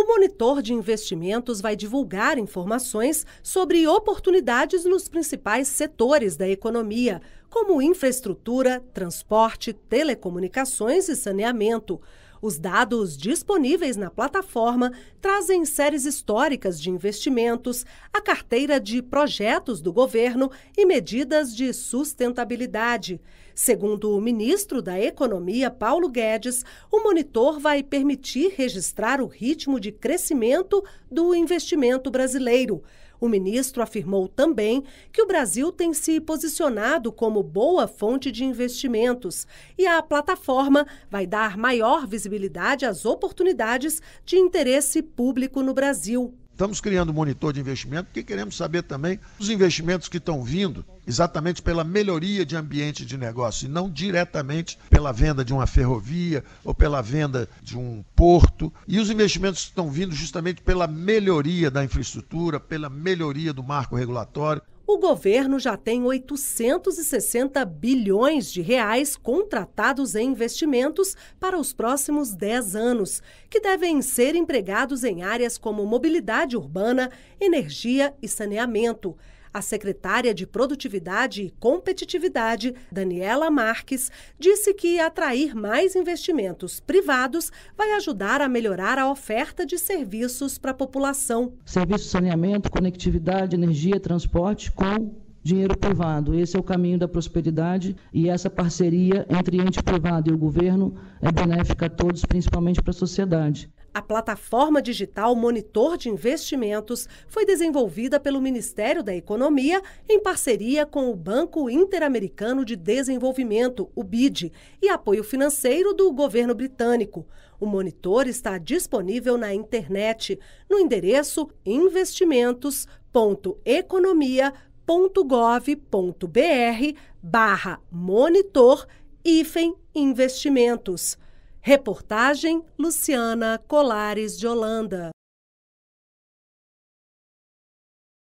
O monitor de investimentos vai divulgar informações sobre oportunidades nos principais setores da economia, como infraestrutura, transporte, telecomunicações e saneamento. Os dados disponíveis na plataforma trazem séries históricas de investimentos, a carteira de projetos do governo e medidas de sustentabilidade. Segundo o ministro da Economia, Paulo Guedes, o monitor vai permitir registrar o ritmo de crescimento do investimento brasileiro. O ministro afirmou também que o Brasil tem se posicionado como boa fonte de investimentos e a plataforma vai dar maior visibilidade às oportunidades de interesse público no Brasil. Estamos criando um monitor de investimento porque queremos saber também os investimentos que estão vindo exatamente pela melhoria de ambiente de negócio e não diretamente pela venda de uma ferrovia ou pela venda de um porto. E os investimentos estão vindo justamente pela melhoria da infraestrutura, pela melhoria do marco regulatório o governo já tem 860 bilhões de reais contratados em investimentos para os próximos 10 anos, que devem ser empregados em áreas como mobilidade urbana, energia e saneamento. A secretária de Produtividade e Competitividade, Daniela Marques, disse que atrair mais investimentos privados vai ajudar a melhorar a oferta de serviços para a população. Serviço de saneamento, conectividade, energia, transporte com dinheiro privado. Esse é o caminho da prosperidade e essa parceria entre ente privado e o governo é benéfica a todos, principalmente para a sociedade. A plataforma digital Monitor de Investimentos foi desenvolvida pelo Ministério da Economia em parceria com o Banco Interamericano de Desenvolvimento, o BID, e apoio financeiro do governo britânico. O monitor está disponível na internet no endereço investimentos.economia.gov.br barra monitor investimentos. Reportagem Luciana Colares de Holanda.